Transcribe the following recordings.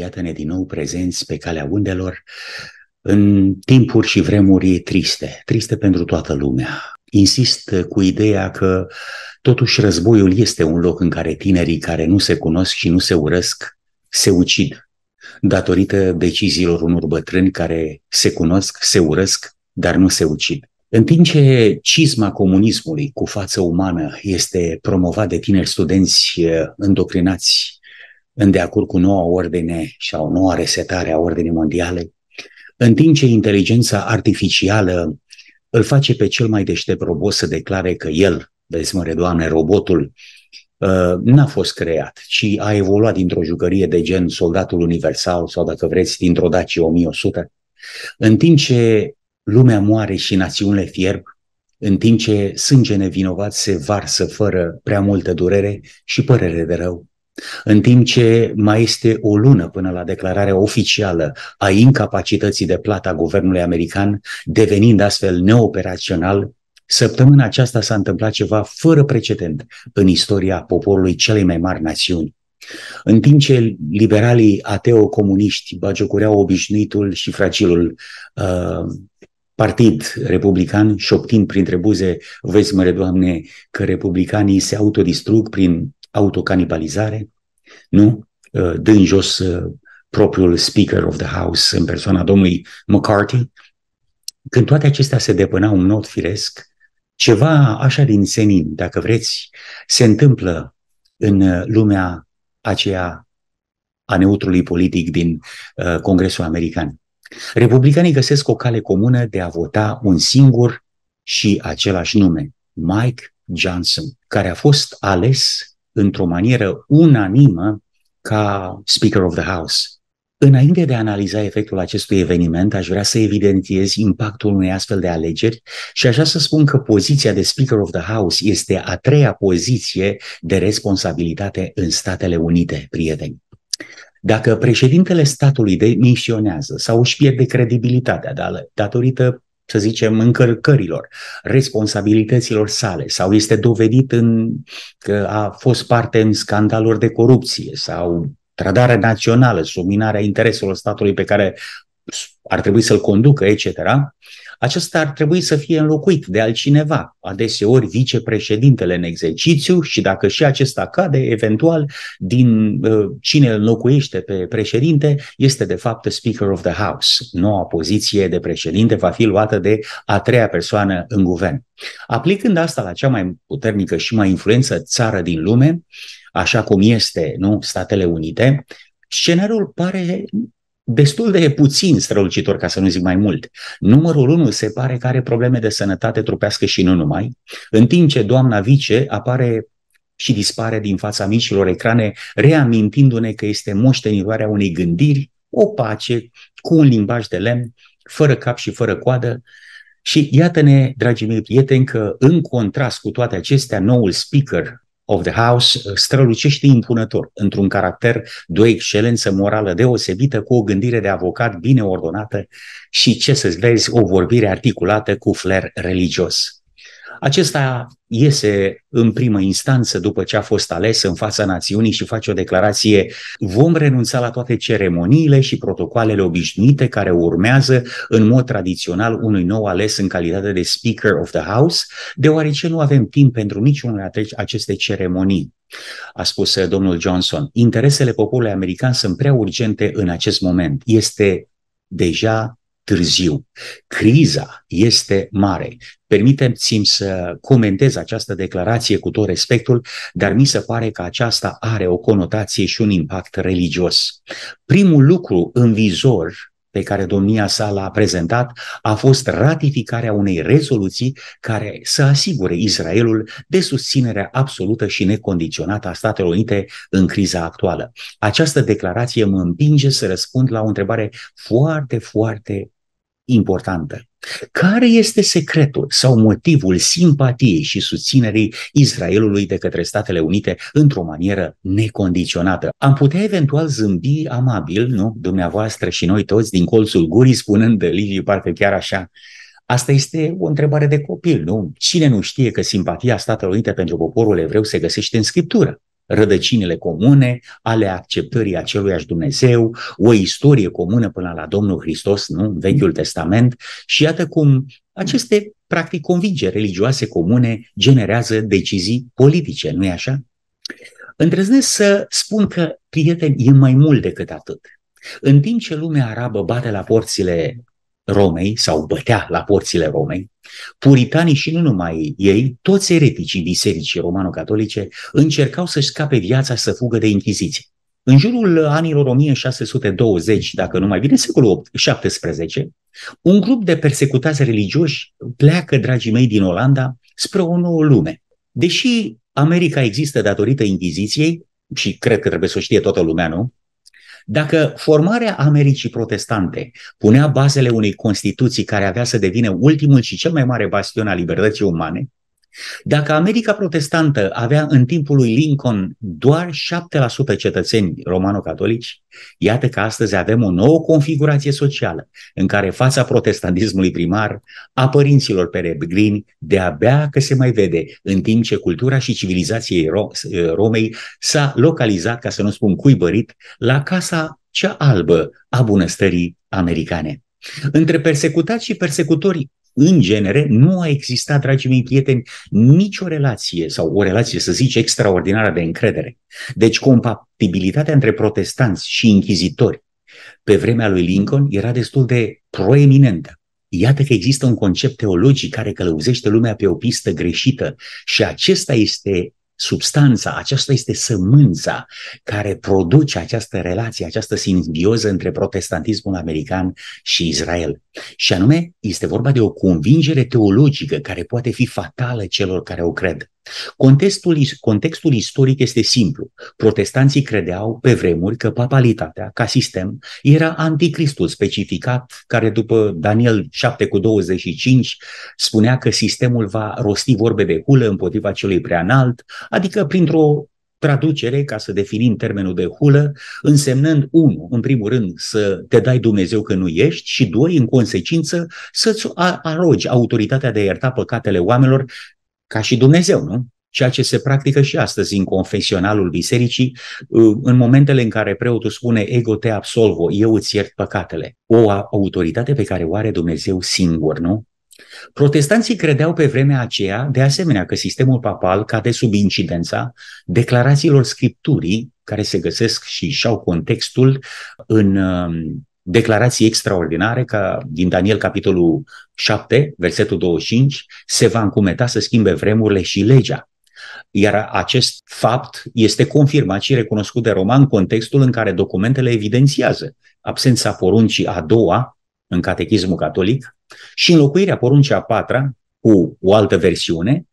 Iată-ne din nou prezenți pe calea undelor în timpuri și vremuri triste, triste pentru toată lumea. Insist cu ideea că totuși războiul este un loc în care tinerii care nu se cunosc și nu se urăsc se ucid datorită deciziilor unor bătrâni care se cunosc, se urăsc, dar nu se ucid. În timp ce cizma comunismului cu față umană este promovat de tineri studenți eh, îndocrinați în deacur cu noua ordine și o noua resetare a ordinii mondiale, în timp ce inteligența artificială îl face pe cel mai deștept robot să declare că el, vezi mă, Doamne, robotul, uh, n-a fost creat, ci a evoluat dintr-o jucărie de gen soldatul universal sau, dacă vreți, dintr-o Dacia 1100, în timp ce lumea moare și națiunile fierb, în timp ce sânge nevinovat se varsă fără prea multă durere și părere de rău, în timp ce mai este o lună până la declararea oficială a incapacității de plată a guvernului american, devenind astfel neoperațional, săptămâna aceasta s-a întâmplat ceva fără precedent în istoria poporului celei mai mari națiuni. În timp ce liberalii ateo-comuniști bagiocureau obișnuitul și fragilul uh, partid republican, șoptind printre buze, vezi, mă Doamne, că republicanii se autodistrug prin autocanibalizare, nu? Uh, dând jos uh, propriul Speaker of the House în persoana domnului McCarthy, când toate acestea se depânau în mod firesc, ceva așa din senin, dacă vreți, se întâmplă în uh, lumea aceea a neutrului politic din Congresul American. Republicanii găsesc o cale comună de a vota un singur și același nume, Mike Johnson, care a fost ales într-o manieră unanimă ca Speaker of the House. Înainte de a analiza efectul acestui eveniment, aș vrea să evidențiez impactul unei astfel de alegeri și așa să spun că poziția de Speaker of the House este a treia poziție de responsabilitate în Statele Unite, prieteni. Dacă președintele statului demisionează sau își pierde credibilitatea datorită să zicem, încărcărilor, responsabilităților sale sau este dovedit în, că a fost parte în scandaluri de corupție sau trădare națională, subminarea intereselor statului pe care ar trebui să-l conducă, etc., acesta ar trebui să fie înlocuit de altcineva, adeseori vicepreședintele în exercițiu și dacă și acesta cade, eventual, din ă, cine îl înlocuiește pe președinte, este de fapt Speaker of the House. Noua poziție de președinte va fi luată de a treia persoană în guvern. Aplicând asta la cea mai puternică și mai influență țară din lume, așa cum este nu, Statele Unite, scenariul pare destul de puțin strălucitor, ca să nu zic mai mult. Numărul 1 se pare că are probleme de sănătate trupească și nu numai, în timp ce doamna vice apare și dispare din fața micilor ecrane, reamintindu-ne că este moștenitoarea unei gândiri o pace cu un limbaj de lemn, fără cap și fără coadă. Și iată-ne, dragii mei prieteni, că în contrast cu toate acestea, noul speaker of the House uh, strălucește impunător într-un caracter de o excelență morală deosebită, cu o gândire de avocat bine ordonată și, ce să-ți vezi, o vorbire articulată cu flair religios. Acesta iese în primă instanță după ce a fost ales în fața națiunii și face o declarație vom renunța la toate ceremoniile și protocoalele obișnuite care urmează în mod tradițional unui nou ales în calitate de Speaker of the House, deoarece nu avem timp pentru niciunul dintre aceste ceremonii. A spus domnul Johnson, interesele poporului american sunt prea urgente în acest moment. Este deja târziu. Criza este mare. Permiteți-mi să comentez această declarație cu tot respectul, dar mi se pare că aceasta are o conotație și un impact religios. Primul lucru în vizor pe care domnia sa l-a prezentat a fost ratificarea unei rezoluții care să asigure Israelul de susținerea absolută și necondiționată a Statelor Unite în criza actuală. Această declarație mă împinge să răspund la o întrebare foarte, foarte importantă. Care este secretul sau motivul simpatiei și susținerii Israelului de către Statele Unite într-o manieră necondiționată? Am putea eventual zâmbi amabil, nu? Dumneavoastră și noi toți din colțul gurii spunând, de Liviu, parcă chiar așa, Asta este o întrebare de copil, nu? Cine nu știe că simpatia Statelor Unite pentru poporul evreu se găsește în Scriptură? rădăcinile comune ale acceptării aceluiași Dumnezeu, o istorie comună până la Domnul Hristos, nu? În Vechiul Testament. Și iată cum aceste, practic, convingeri religioase comune generează decizii politice, nu-i așa? Îndrăznesc să spun că, prieteni, e mai mult decât atât. În timp ce lumea arabă bate la porțile Romei sau bătea la porțile Romei, puritanii și nu numai ei, toți ereticii bisericii romano-catolice încercau să-și scape viața și să fugă de inchiziție. În jurul anilor 1620, dacă nu mai bine, secolul 17, un grup de persecutați religioși pleacă, dragii mei, din Olanda spre o nouă lume. Deși America există datorită Inchiziției, și cred că trebuie să o știe toată lumea, nu? Dacă formarea Americii protestante punea bazele unei Constituții care avea să devină ultimul și cel mai mare bastion al libertății umane, dacă America protestantă avea în timpul lui Lincoln doar 7% cetățeni romano-catolici, iată că astăzi avem o nouă configurație socială în care fața protestantismului primar, a părinților peregrini, de-abia că se mai vede, în timp ce cultura și civilizației eh, Romei s-a localizat, ca să nu spun cuibărit, la casa cea albă a bunăstării americane. Între persecutați și persecutorii în genere, nu a existat, dragii mei prieteni, nicio relație sau o relație, să zici, extraordinară de încredere. Deci compatibilitatea între protestanți și închizitori pe vremea lui Lincoln era destul de proeminentă. Iată că există un concept teologic care călăuzește lumea pe o pistă greșită și acesta este substanța, aceasta este sămânța care produce această relație, această simbioză între protestantismul american și Israel. Și anume, este vorba de o convingere teologică care poate fi fatală celor care o cred. Contextul, contextul istoric este simplu. Protestanții credeau pe vremuri că papalitatea, ca sistem, era anticristul specificat, care după Daniel 7 cu 25 spunea că sistemul va rosti vorbe de hulă împotriva celui preanalt, adică printr-o traducere, ca să definim termenul de hulă, însemnând, unu, în primul rând, să te dai Dumnezeu că nu ești și, doi, în consecință, să-ți arogi autoritatea de a ierta păcatele oamenilor ca și Dumnezeu, nu? Ceea ce se practică și astăzi în confesionalul bisericii, uh, în momentele în care preotul spune ego te absolvo, eu îți iert păcatele. O autoritate pe care o are Dumnezeu singur, nu? Protestanții credeau pe vremea aceea, de asemenea, că sistemul papal cade sub incidența declarațiilor scripturii, care se găsesc și și-au contextul în um, declarații extraordinare ca din Daniel capitolul 7, versetul 25, se va încumeta să schimbe vremurile și legea. Iar acest fapt este confirmat și recunoscut de Roman în contextul în care documentele evidențiază absența poruncii a doua în catechismul catolic și înlocuirea poruncii a patra cu o altă versiune,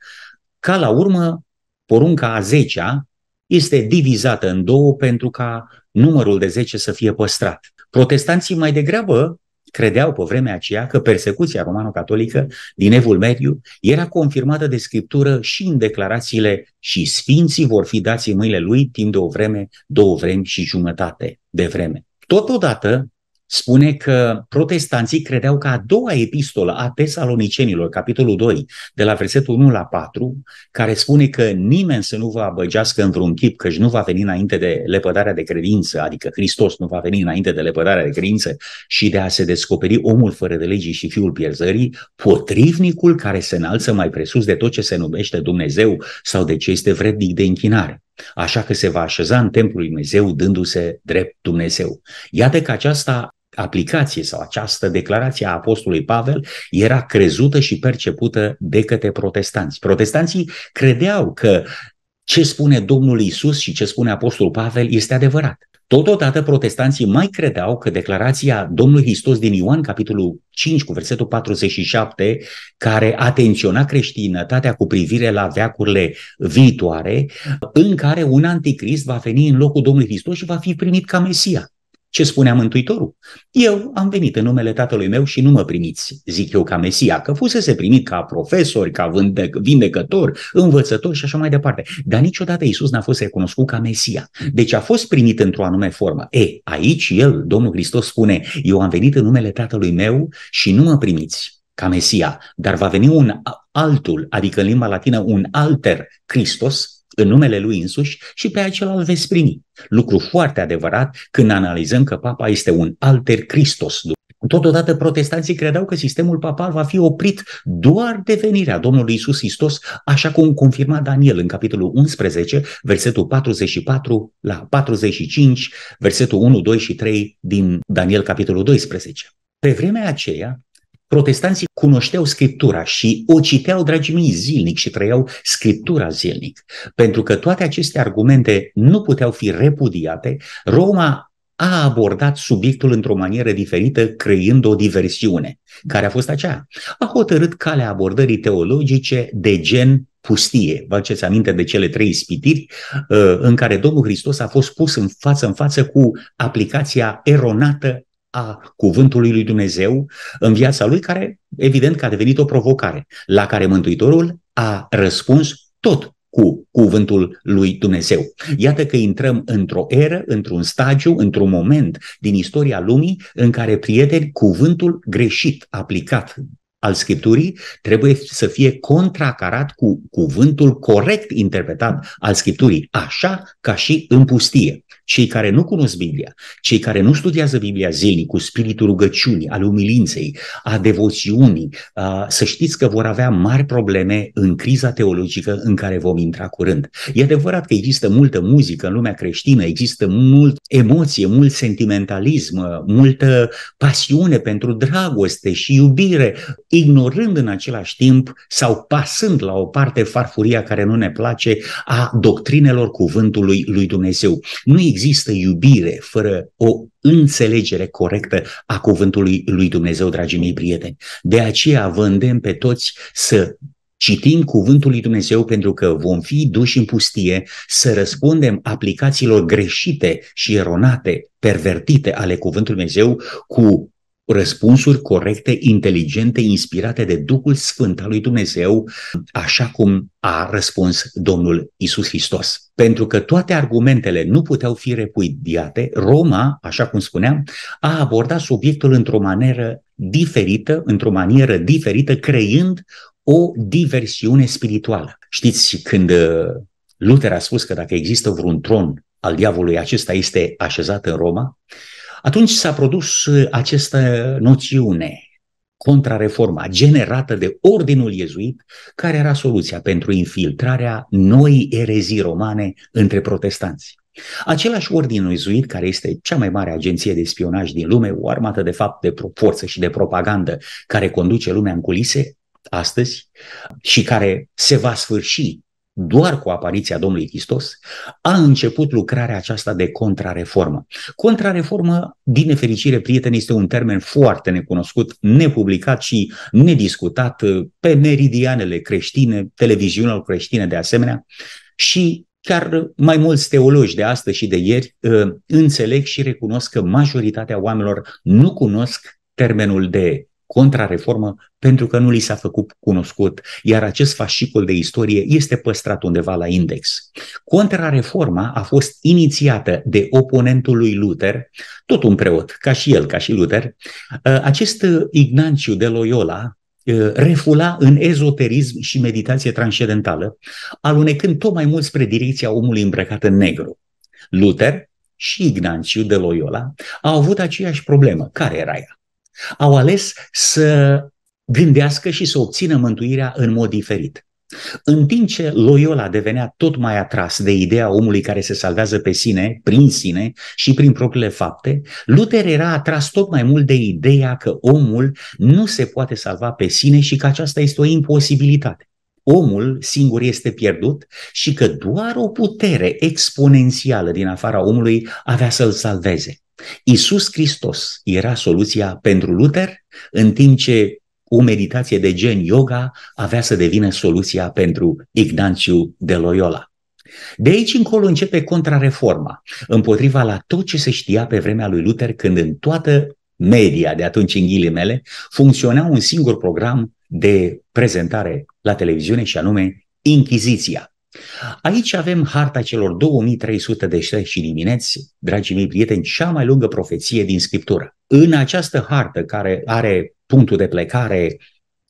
ca la urmă porunca a zecea este divizată în două pentru ca numărul de zece să fie păstrat. Protestanții mai degrabă credeau pe vremea aceea că persecuția romano-catolică din Evul Mediu era confirmată de scriptură și în declarațiile și sfinții vor fi dați în mâinile lui timp de o vreme, două vremi și jumătate de vreme. Totodată, spune că protestanții credeau că a doua epistolă a tesalonicenilor, capitolul 2, de la versetul 1 la 4, care spune că nimeni să nu vă abăgească într-un chip, căci nu va veni înainte de lepădarea de credință, adică Hristos nu va veni înainte de lepădarea de credință și de a se descoperi omul fără de legii și fiul pierzării, potrivnicul care se înalță mai presus de tot ce se numește Dumnezeu sau de ce este vrednic de închinare. Așa că se va așeza în templul lui Dumnezeu dându-se drept Dumnezeu. Iată că aceasta aplicație sau această declarație a Apostolului Pavel era crezută și percepută de către protestanți. Protestanții credeau că ce spune Domnul Isus și ce spune Apostolul Pavel este adevărat. Totodată, protestanții mai credeau că declarația Domnului Hristos din Ioan, capitolul 5, cu versetul 47, care atenționa creștinătatea cu privire la veacurile viitoare, în care un anticrist va veni în locul Domnului Hristos și va fi primit ca Mesia. Ce spunea Mântuitorul? Eu am venit în numele tatălui meu și nu mă primiți, zic eu ca Mesia, că fusese primit ca profesor, ca vindecător, învățător și așa mai departe. Dar niciodată Isus n-a fost recunoscut ca Mesia. Deci a fost primit într-o anume formă. E, aici el, Domnul Hristos spune, eu am venit în numele tatălui meu și nu mă primiți ca Mesia, dar va veni un altul, adică în limba latină un alter Hristos, în numele lui însuși și pe acela îl veți primi. Lucru foarte adevărat când analizăm că papa este un alter Christos. Totodată protestanții credeau că sistemul papal va fi oprit doar de venirea Domnului Isus Hristos, așa cum confirma Daniel în capitolul 11, versetul 44 la 45, versetul 1, 2 și 3 din Daniel capitolul 12. Pe vremea aceea, protestanții cunoșteau Scriptura și o citeau, dragii mei, zilnic și trăiau Scriptura zilnic. Pentru că toate aceste argumente nu puteau fi repudiate, Roma a abordat subiectul într-o manieră diferită, creând o diversiune, care a fost aceea. A hotărât calea abordării teologice de gen pustie. Vă aduceți aminte de cele trei ispitiri uh, în care Domnul Hristos a fost pus în față în față cu aplicația eronată a cuvântului lui Dumnezeu în viața lui, care evident că a devenit o provocare, la care Mântuitorul a răspuns tot cu cuvântul lui Dumnezeu. Iată că intrăm într-o eră, într-un stagiu, într-un moment din istoria lumii în care, prieteni, cuvântul greșit aplicat al Scripturii trebuie să fie contracarat cu cuvântul corect interpretat al Scripturii, așa ca și în pustie cei care nu cunosc Biblia, cei care nu studiază Biblia zilnic cu spiritul rugăciunii, al umilinței, a devoțiunii, să știți că vor avea mari probleme în criza teologică în care vom intra curând. E adevărat că există multă muzică în lumea creștină, există mult emoție, mult sentimentalism, multă pasiune pentru dragoste și iubire, ignorând în același timp sau pasând la o parte farfuria care nu ne place a doctrinelor cuvântului lui Dumnezeu. Nu există există iubire fără o înțelegere corectă a cuvântului lui Dumnezeu, dragii mei prieteni. De aceea vă îndemn pe toți să citim cuvântul lui Dumnezeu pentru că vom fi duși în pustie să răspundem aplicațiilor greșite și eronate, pervertite ale cuvântului Dumnezeu cu răspunsuri corecte, inteligente, inspirate de Duhul Sfânt al lui Dumnezeu, așa cum a răspuns Domnul Isus Hristos. Pentru că toate argumentele nu puteau fi repudiate, Roma, așa cum spuneam, a abordat subiectul într-o manieră diferită, într-o manieră diferită, creând o diversiune spirituală. Știți, când uh, Luther a spus că dacă există vreun tron al diavolului, acesta este așezat în Roma, atunci s-a produs uh, această noțiune, contrareforma, generată de ordinul iezuit, care era soluția pentru infiltrarea noii erezii romane între protestanți. Același ordin iezuit care este cea mai mare agenție de spionaj din lume, o armată de fapt de forță și de propagandă care conduce lumea în culise astăzi și care se va sfârși doar cu apariția Domnului Hristos, a început lucrarea aceasta de contrareformă. Contrareformă, din nefericire, prieteni, este un termen foarte necunoscut, nepublicat și nediscutat uh, pe meridianele creștine, televiziunilor creștine de asemenea, și chiar mai mulți teologi de astăzi și de ieri uh, înțeleg și recunosc că majoritatea oamenilor nu cunosc termenul de contrareformă pentru că nu li s-a făcut cunoscut, iar acest fascicol de istorie este păstrat undeva la index. Contrareforma a fost inițiată de oponentul lui Luther, tot un preot, ca și el, ca și Luther. Uh, acest uh, Ignanciu de Loyola, uh, refula în ezoterism și meditație transcendentală, alunecând tot mai mult spre direcția omului îmbrăcat în negru. Luther și Ignanciu de Loyola au avut aceeași problemă. Care era ea? au ales să gândească și să obțină mântuirea în mod diferit. În timp ce Loyola devenea tot mai atras de ideea omului care se salvează pe sine, prin sine și prin propriile fapte, Luther era atras tot mai mult de ideea că omul nu se poate salva pe sine și că aceasta este o imposibilitate. Omul singur este pierdut și că doar o putere exponențială din afara omului avea să-l salveze. Isus Hristos era soluția pentru Luther, în timp ce o meditație de gen yoga avea să devină soluția pentru Ignațiu de Loyola. De aici încolo începe contrareforma, împotriva la tot ce se știa pe vremea lui Luther, când în toată media de atunci în ghilimele funcționa un singur program de prezentare la televiziune și anume Inchiziția. Aici avem harta celor 2300 de ștări și dimineți, dragii mei prieteni, cea mai lungă profeție din Scriptură. În această hartă, care are punctul de plecare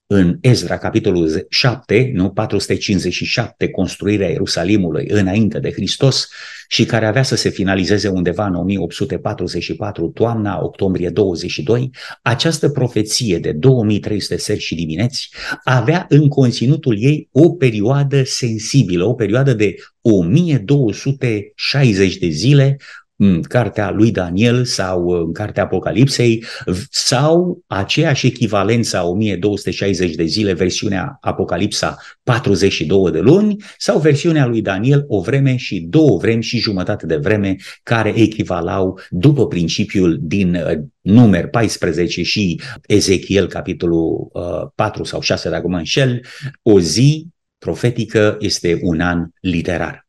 în Ezra, capitolul 7, nu 457, construirea Ierusalimului înainte de Hristos și care avea să se finalizeze undeva în 1844, toamna, octombrie 22, această profeție de 2300 seri și dimineți avea în conținutul ei o perioadă sensibilă, o perioadă de 1260 de zile în cartea lui Daniel sau uh, în cartea Apocalipsei sau aceeași echivalență a 1260 de zile, versiunea Apocalipsa 42 de luni sau versiunea lui Daniel o vreme și două vremi și jumătate de vreme care echivalau după principiul din uh, Numer 14 și Ezechiel capitolul 4 uh, sau 6, dacă mă înșel, o zi profetică este un an literar.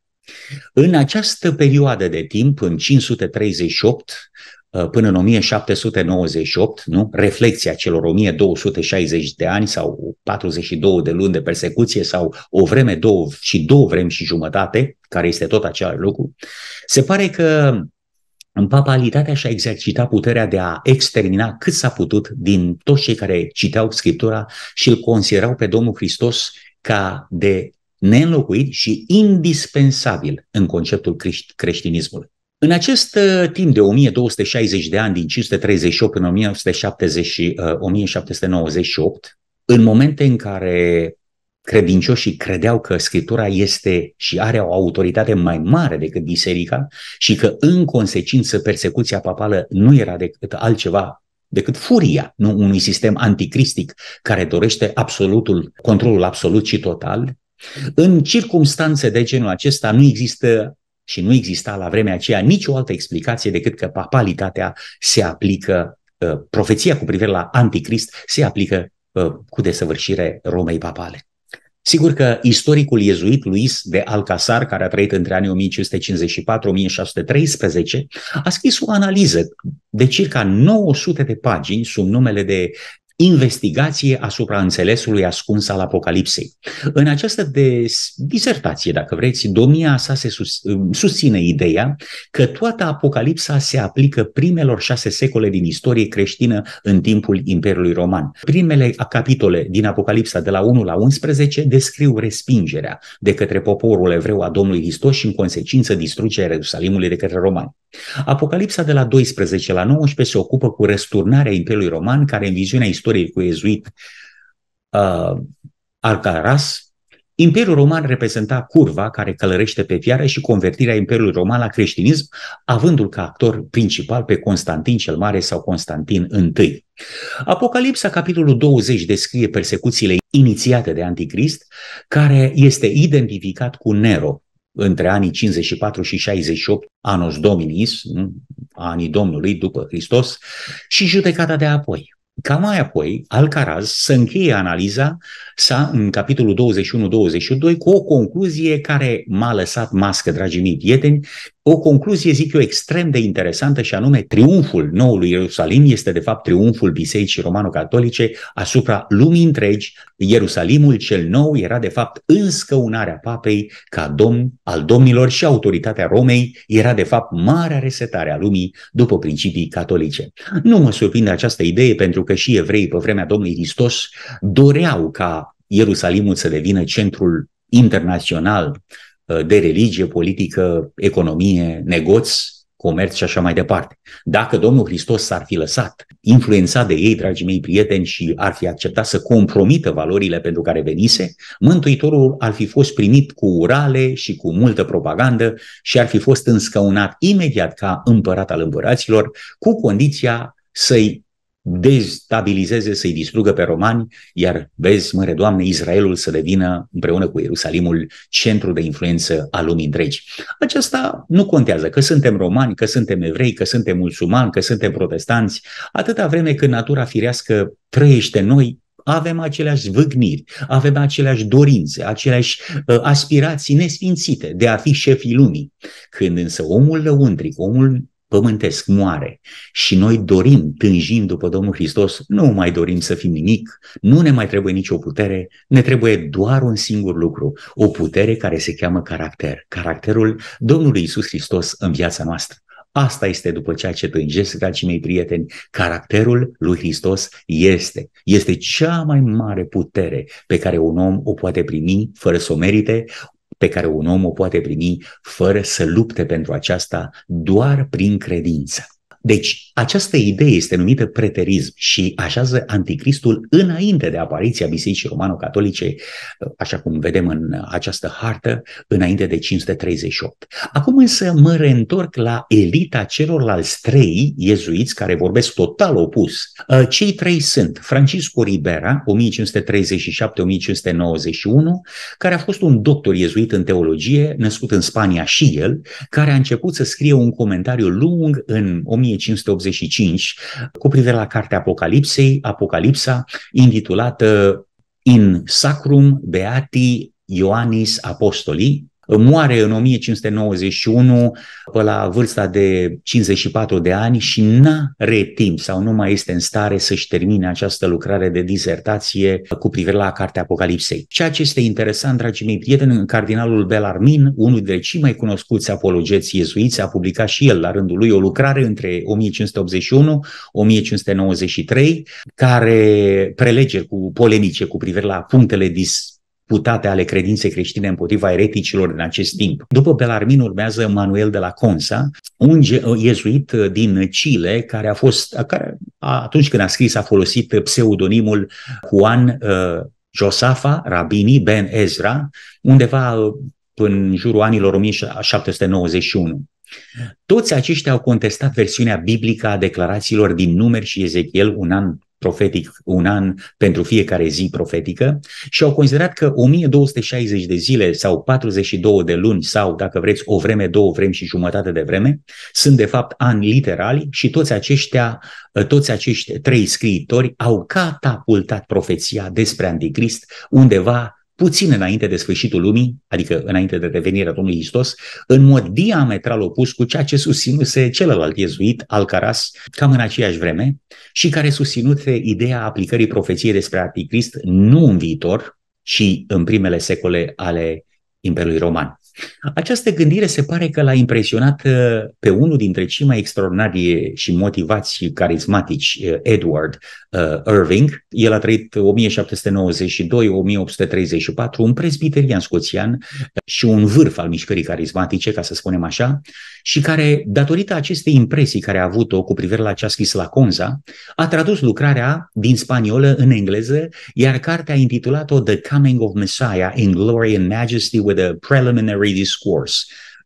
În această perioadă de timp, în 538 uh, până în 1798, nu? reflexia celor 1260 de ani sau 42 de luni de persecuție sau o vreme două, și două vremi și jumătate, care este tot același lucru, se pare că în papalitatea și-a exercitat puterea de a extermina cât s-a putut din toți cei care citeau Scriptura și îl considerau pe Domnul Hristos ca de neînlocuit și indispensabil în conceptul creștinismului. În acest uh, timp de 1260 de ani, din 538 până 1970, 1798, uh, în momente în care credincioșii credeau că Scriptura este și are o autoritate mai mare decât biserica și că în consecință persecuția papală nu era decât altceva decât furia nu unui sistem anticristic care dorește absolutul, controlul absolut și total, în circumstanțe de genul acesta nu există și nu exista la vremea aceea nicio altă explicație decât că papalitatea se aplică, uh, profeția cu privire la anticrist se aplică uh, cu desăvârșire Romei papale. Sigur că istoricul iezuit Luis de Alcasar, care a trăit între anii 1554-1613, a scris o analiză de circa 900 de pagini sub numele de investigație asupra înțelesului ascuns al Apocalipsei. În această des- disertație, dacă vreți, domnia sa se sus- uh, susține ideea că toată Apocalipsa se aplică primelor șase secole din istorie creștină în timpul Imperiului Roman. Primele capitole din Apocalipsa de la 1 la 11 descriu respingerea de către poporul evreu a Domnului Hristos și în consecință distrugerea Ierusalimului de către romani. Apocalipsa de la 12 la 19 se ocupă cu răsturnarea Imperiului Roman, care în viziunea istoriei cu ezuit uh, Alcaraz, Imperiul Roman reprezenta curva care călărește pe fiară și convertirea Imperiului Roman la creștinism, avându-l ca actor principal pe Constantin cel Mare sau Constantin I. Apocalipsa, capitolul 20, descrie persecuțiile inițiate de Anticrist, care este identificat cu Nero, între anii 54 și 68, anos Dominis, anii Domnului după Hristos, și judecata de apoi. Ca mai apoi, Alcaraz să încheie analiza sa în capitolul 21-22 cu o concluzie care m-a lăsat mască, dragii mei prieteni, o concluzie, zic eu, extrem de interesantă și anume triumful noului Ierusalim este de fapt triumful Bisericii Romano-Catolice asupra lumii întregi. Ierusalimul cel nou era de fapt înscăunarea papei ca domn al domnilor și autoritatea Romei era de fapt marea resetare a lumii după principii catolice. Nu mă surprinde această idee pentru că și evreii pe vremea Domnului Hristos doreau ca Ierusalimul să devină centrul internațional Uh, de religie, politică, economie, negoți, comerț și așa mai departe. Dacă Domnul Hristos s-ar fi lăsat influențat de ei, dragii mei prieteni, și ar fi acceptat să compromită valorile pentru care venise, Mântuitorul ar fi fost primit cu urale și cu multă propagandă și ar fi fost înscăunat imediat ca împărat al împăraților, cu condiția să-i destabilizeze, să-i distrugă pe romani, iar vezi, măre Doamne, Israelul să devină împreună cu Ierusalimul centru de influență al lumii întregi. Aceasta nu contează că suntem romani, că suntem evrei, că suntem musulmani, că suntem protestanți, atâta vreme când natura firească trăiește noi, avem aceleași zvâgniri, avem aceleași dorințe, aceleași uh, aspirații nesfințite de a fi șefii lumii. Când însă omul lăuntric, omul pământesc moare și noi dorim, tânjim după Domnul Hristos, nu mai dorim să fim nimic, nu ne mai trebuie nicio putere, ne trebuie doar un singur lucru, o putere care se cheamă caracter, caracterul Domnului Isus Hristos în viața noastră. Asta este după ceea ce tânjesc, dragii mei prieteni, caracterul lui Hristos este. Este cea mai mare putere pe care un om o poate primi fără să o merite, pe care un om o poate primi fără să lupte pentru aceasta doar prin credință. Deci, această idee este numită preterism și așează anticristul înainte de apariția Bisericii Romano-Catolice, așa cum vedem în această hartă, înainte de 538. Acum însă mă reîntorc la elita celorlalți trei iezuiți care vorbesc total opus. Uh, cei trei sunt Francisco Ribera, 1537-1591, care a fost un doctor iezuit în teologie, născut în Spania și el, care a început să scrie un comentariu lung în 1500 1585 cu privire la cartea Apocalipsei, Apocalipsa, intitulată In Sacrum Beati Ioannis Apostoli, moare în 1591 la vârsta de 54 de ani și n-a retimp sau nu mai este în stare să-și termine această lucrare de disertație cu privire la Cartea Apocalipsei. Ceea ce este interesant, dragii mei prieteni, cardinalul Belarmin, unul dintre cei mai cunoscuți apologeți iezuiți, a publicat și el la rândul lui o lucrare între 1581-1593, care prelege cu polemice cu privire la punctele dis putate ale credinței creștine împotriva ereticilor din acest timp. După Belarmin urmează Manuel de la Consa, un uh, iezuit uh, din Chile care a fost, uh, care a, atunci când a scris a folosit pseudonimul Juan uh, Josafa Rabini Ben Ezra, undeva în jurul anilor 1791. Toți aceștia au contestat versiunea biblică a declarațiilor din Numeri și Ezechiel un an profetic un an pentru fiecare zi profetică și au considerat că 1260 de zile sau 42 de luni sau, dacă vreți, o vreme, două vremi și jumătate de vreme sunt de fapt ani literali și toți aceștia, toți acești trei scriitori au catapultat profeția despre anticrist undeva puțin înainte de sfârșitul lumii, adică înainte de revenirea Domnului Hristos, în mod diametral opus cu ceea ce susținuse celălalt iezuit, Alcaraz, cam în aceeași vreme, și care susținuse ideea aplicării profeției despre Anticrist nu în viitor, ci în primele secole ale Imperiului Roman. Această gândire se pare că l-a impresionat uh, pe unul dintre cei mai extraordinari și motivați și carismatici, uh, Edward uh, Irving. El a trăit 1792-1834, un presbiterian scoțian și un vârf al mișcării carismatice, ca să spunem așa, și care, datorită acestei impresii care a avut-o cu privire la ce scris la Conza, a tradus lucrarea din spaniolă în engleză, iar cartea a intitulat-o The Coming of Messiah in Glory and Majesty with a Preliminary Glory Discourse,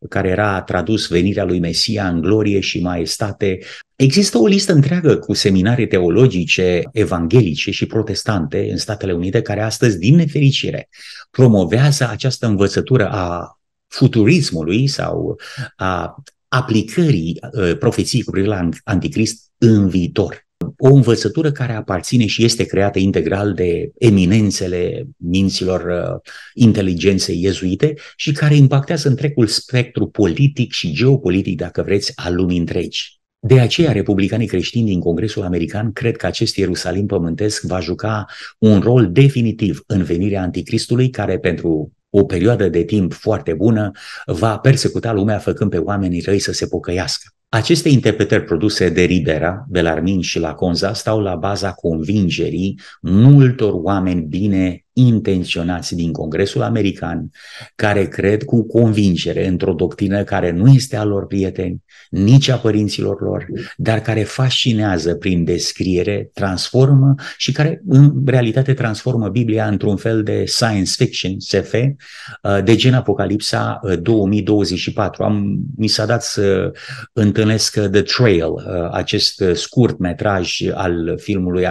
care era tradus venirea lui Mesia în glorie și maestate. Există o listă întreagă cu seminare teologice evanghelice și protestante în Statele Unite care astăzi, din nefericire, promovează această învățătură a futurismului sau a aplicării uh, profeției cu privire la anticrist în viitor o învățătură care aparține și este creată integral de eminențele minților uh, inteligenței iezuite și care impactează întregul spectru politic și geopolitic, dacă vreți, al lumii întregi. De aceea, republicanii creștini din Congresul American cred că acest Ierusalim pământesc va juca un rol definitiv în venirea Anticristului, care pentru o perioadă de timp foarte bună va persecuta lumea făcând pe oamenii răi să se pocăiască. Aceste interpretări produse de Ribera, Belarmin și Laconza stau la baza convingerii multor oameni bine intenționați din Congresul American, care cred cu convingere într-o doctrină care nu este a lor prieteni, nici a părinților lor, dar care fascinează prin descriere, transformă și care în realitate transformă Biblia într-un fel de science fiction, SF, uh, de gen Apocalipsa 2024. Uh, Am, mi s-a dat să întâlnesc uh, The Trail, acest scurt metraj al filmului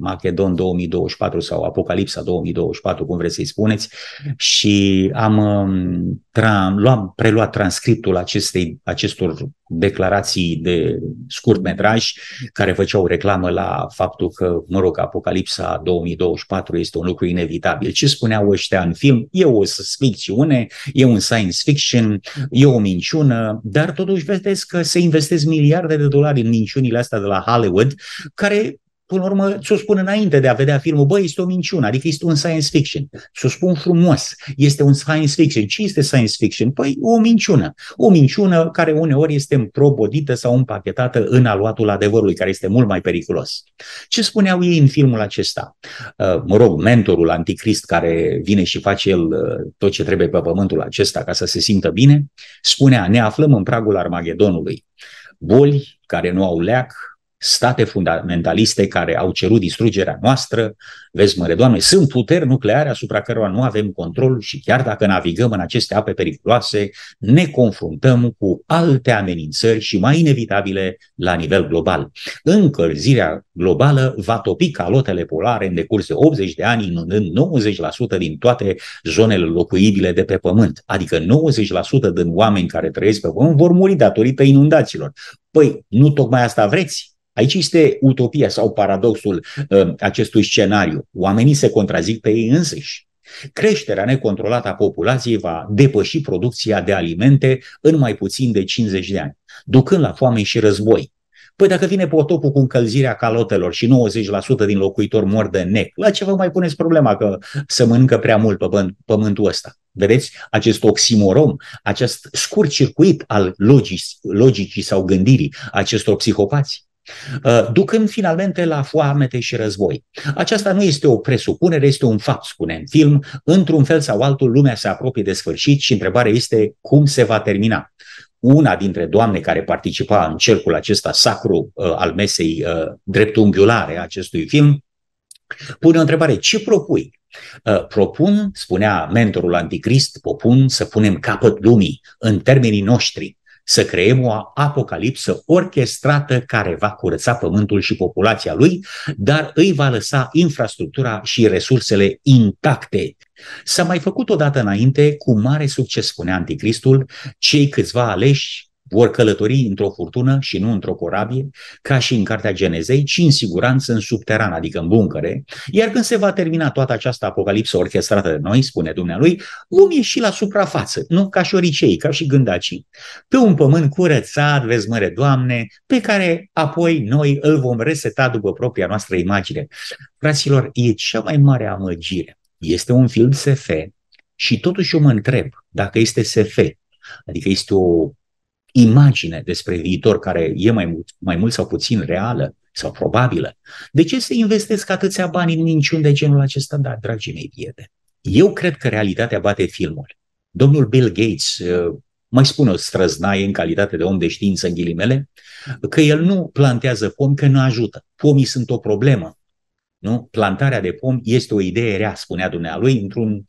Macedon 2024 sau Apocalipsa 2024, 24, cum vreți să-i spuneți, și am um, tra- luam, preluat transcriptul acestei, acestor declarații de scurt metraj care făceau reclamă la faptul că, mă rog, Apocalipsa 2024 este un lucru inevitabil. Ce spuneau ăștia în film? E o ficțiune, e un science fiction, e o minciună, dar totuși vedeți că se investesc miliarde de dolari în minciunile astea de la Hollywood, care Până la urmă, ți-o spun înainte de a vedea filmul, băi, este o minciună, adică este un science fiction. Ți-o spun frumos, este un science fiction. Ce este science fiction? Păi o minciună. O minciună care uneori este împrobodită sau împachetată în aluatul adevărului, care este mult mai periculos. Ce spuneau ei în filmul acesta? Uh, mă rog, mentorul anticrist care vine și face el uh, tot ce trebuie pe pământul acesta ca să se simtă bine, spunea, ne aflăm în pragul Armagedonului. Boli care nu au leac, state fundamentaliste care au cerut distrugerea noastră, vezi, măre Doamne, sunt puteri nucleare asupra cărora nu avem control și chiar dacă navigăm în aceste ape periculoase, ne confruntăm cu alte amenințări și mai inevitabile la nivel global. Încălzirea globală va topi calotele polare în decurs de 80 de ani, inundând 90% din toate zonele locuibile de pe pământ, adică 90% din oameni care trăiesc pe pământ vor muri datorită inundațiilor. Păi, nu tocmai asta vreți? Aici este utopia sau paradoxul ă, acestui scenariu. Oamenii se contrazic pe ei însăși. Creșterea necontrolată a populației va depăși producția de alimente în mai puțin de 50 de ani, ducând la foame și război. Păi dacă vine potopul cu încălzirea calotelor și 90% din locuitori mor de nec, la ce vă mai puneți problema că să mănâncă prea mult pe pământul ăsta? Vedeți acest oximorom, acest scurt circuit al logicii sau gândirii acestor psihopați? Uh, ducând finalmente la foamete și război. Aceasta nu este o presupunere, este un fapt, spune în film. Într-un fel sau altul, lumea se apropie de sfârșit și întrebarea este cum se va termina una dintre doamne care participa în cercul acesta sacru uh, al mesei uh, dreptunghiulare a acestui film, pune o întrebare, ce propui? Uh, propun, spunea mentorul anticrist, propun să punem capăt lumii în termenii noștri, să creăm o apocalipsă orchestrată care va curăța pământul și populația lui, dar îi va lăsa infrastructura și resursele intacte. S-a mai făcut odată înainte, cu mare succes, spune Anticristul, cei câțiva aleși vor călători într-o furtună și nu într-o corabie, ca și în Cartea Genezei, ci în siguranță în subteran, adică în buncăre, iar când se va termina toată această apocalipsă orchestrată de noi, spune Dumnealui, vom ieși la suprafață, nu ca și oricei, ca și gândacii, pe un pământ curățat, vezi măre Doamne, pe care apoi noi îl vom reseta după propria noastră imagine. Fraților, e cea mai mare amăgire. Este un film SF și totuși eu mă întreb dacă este SF, adică este o imagine despre viitor care e mai mult, mai mult sau puțin reală sau probabilă, de ce să investesc atâția bani în minciuni de genul acesta? Da, dragii mei prieteni, eu cred că realitatea bate filmul. Domnul Bill Gates uh, mai spune o străznaie în calitate de om de știință în ghilimele, că el nu plantează pomi, că nu ajută. Pomii sunt o problemă. Nu? Plantarea de pom este o idee rea, spunea dumnealui într-un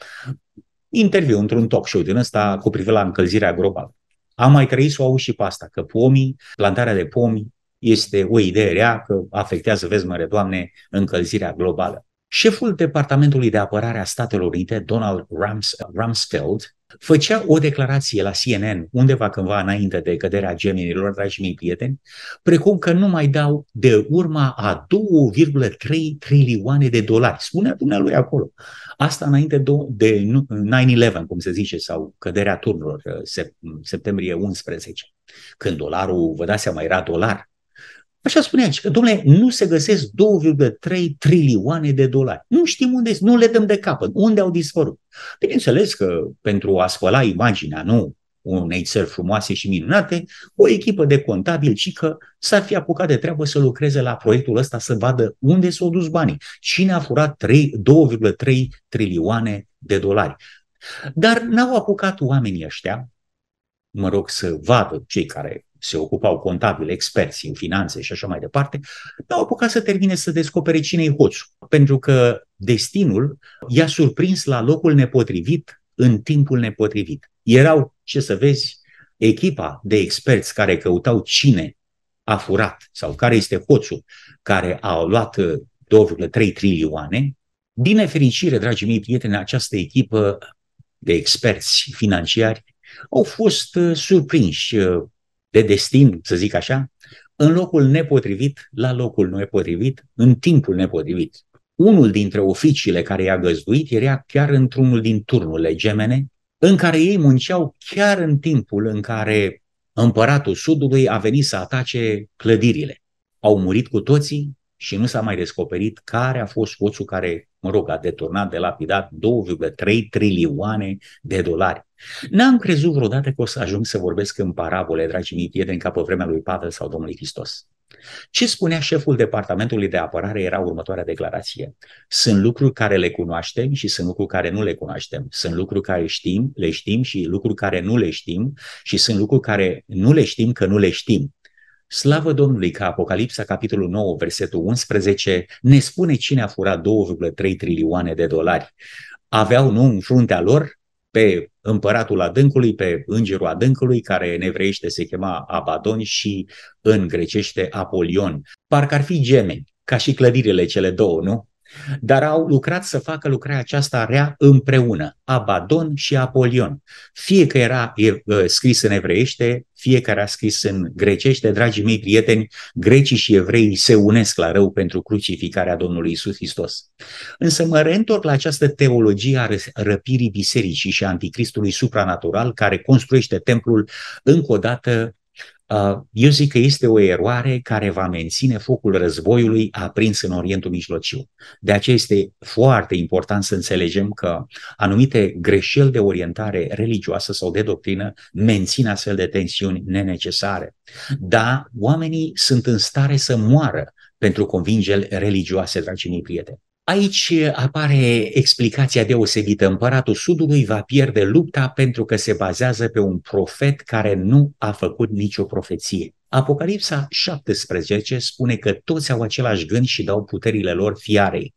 interviu, într-un talk show din ăsta cu privire la încălzirea globală. Am mai trăit să o auzi și pe asta, că pomii, plantarea de pomi este o idee rea, că afectează, vezi, mare Doamne, încălzirea globală. Șeful Departamentului de Apărare a Statelor Unite, Donald Rams- Rumsfeld, făcea o declarație la CNN, undeva cândva înainte de căderea gemenilor, dragii mei prieteni, precum că nu mai dau de urma a 2,3 trilioane de dolari. Spunea dumnealui acolo. Asta înainte de 9-11, cum se zice, sau căderea turnurilor, uh, septembrie 11, când dolarul, vă dați seama, era dolar. Așa spunea aici, că, domnule, nu se găsesc 2,3 trilioane de dolari. Nu știm unde, nu le dăm de capăt, unde au dispărut. Bineînțeles că pentru a spăla imaginea, nu unei țări frumoase și minunate, o echipă de contabil și că s-ar fi apucat de treabă să lucreze la proiectul ăsta, să vadă unde s-au dus banii, cine a furat 3, 2,3 trilioane de dolari. Dar n-au apucat oamenii ăștia, mă rog să vadă cei care se ocupau contabili, experți în finanțe și așa mai departe, n-au apucat să termine să descopere cine e hoțul. Pentru că destinul i-a surprins la locul nepotrivit, în timpul nepotrivit. Erau, ce să vezi, echipa de experți care căutau cine a furat sau care este hoțul care a luat 2,3 uh, trilioane. Din nefericire, dragii mei prieteni, această echipă de experți financiari au fost uh, surprinși uh, de destin, să zic așa, în locul nepotrivit, la locul nepotrivit, în timpul nepotrivit. Unul dintre oficiile care i-a găzduit era chiar într-unul din turnurile gemene, în care ei munceau chiar în timpul în care împăratul Sudului a venit să atace clădirile. Au murit cu toții și nu s-a mai descoperit care a fost scoțul care mă rog, a deturnat, de lapidat 2,3 trilioane de dolari. N-am crezut vreodată că o să ajung să vorbesc în parabole, dragii mei prieteni, ca pe vremea lui Pavel sau Domnului Hristos. Ce spunea șeful departamentului de apărare era următoarea declarație. Sunt lucruri care le cunoaștem și sunt lucruri care nu le cunoaștem. Sunt lucruri care știm, le știm și lucruri care nu le știm și sunt lucruri care nu le știm că nu le știm. Slavă Domnului că Apocalipsa, capitolul 9, versetul 11, ne spune cine a furat 2,3 trilioane de dolari. Aveau nu în fruntea lor pe împăratul adâncului, pe îngerul adâncului, care în evreiește se chema Abadon și în grecește Apolion. Parcă ar fi gemeni, ca și clădirile cele două, nu? dar au lucrat să facă lucrarea aceasta rea împreună, Abadon și Apolion. Fie că era scris în evreiește, fie că era scris în grecește, dragii mei prieteni, grecii și evreii se unesc la rău pentru crucificarea Domnului Isus Hristos. Însă mă reîntorc la această teologie a răpirii bisericii și a anticristului supranatural care construiește templul încă o dată Uh, eu zic că este o eroare care va menține focul războiului aprins în Orientul Mijlociu. De aceea este foarte important să înțelegem că anumite greșeli de orientare religioasă sau de doctrină mențin astfel de tensiuni nenecesare. Dar oamenii sunt în stare să moară pentru convingeri religioase, dragii mei prieteni. Aici apare explicația deosebită. Împăratul Sudului va pierde lupta pentru că se bazează pe un profet care nu a făcut nicio profeție. Apocalipsa 17 spune că toți au același gând și dau puterile lor fiarei,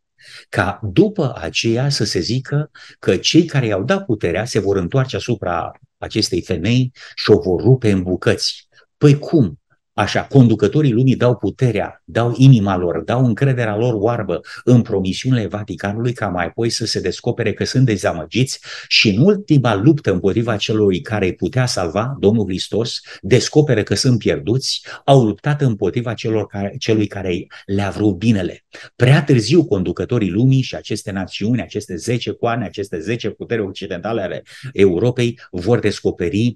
ca după aceea să se zică că cei care i-au dat puterea se vor întoarce asupra acestei femei și o vor rupe în bucăți. Păi cum? Așa, conducătorii lumii dau puterea, dau inima lor, dau încrederea lor oarbă în promisiunile Vaticanului ca mai apoi să se descopere că sunt dezamăgiți și în ultima luptă împotriva celor care îi putea salva, Domnul Hristos, descoperă că sunt pierduți, au luptat împotriva celor care, celui care le-a vrut binele. Prea târziu conducătorii lumii și aceste națiuni, aceste zece coane, aceste zece puteri occidentale ale Europei vor descoperi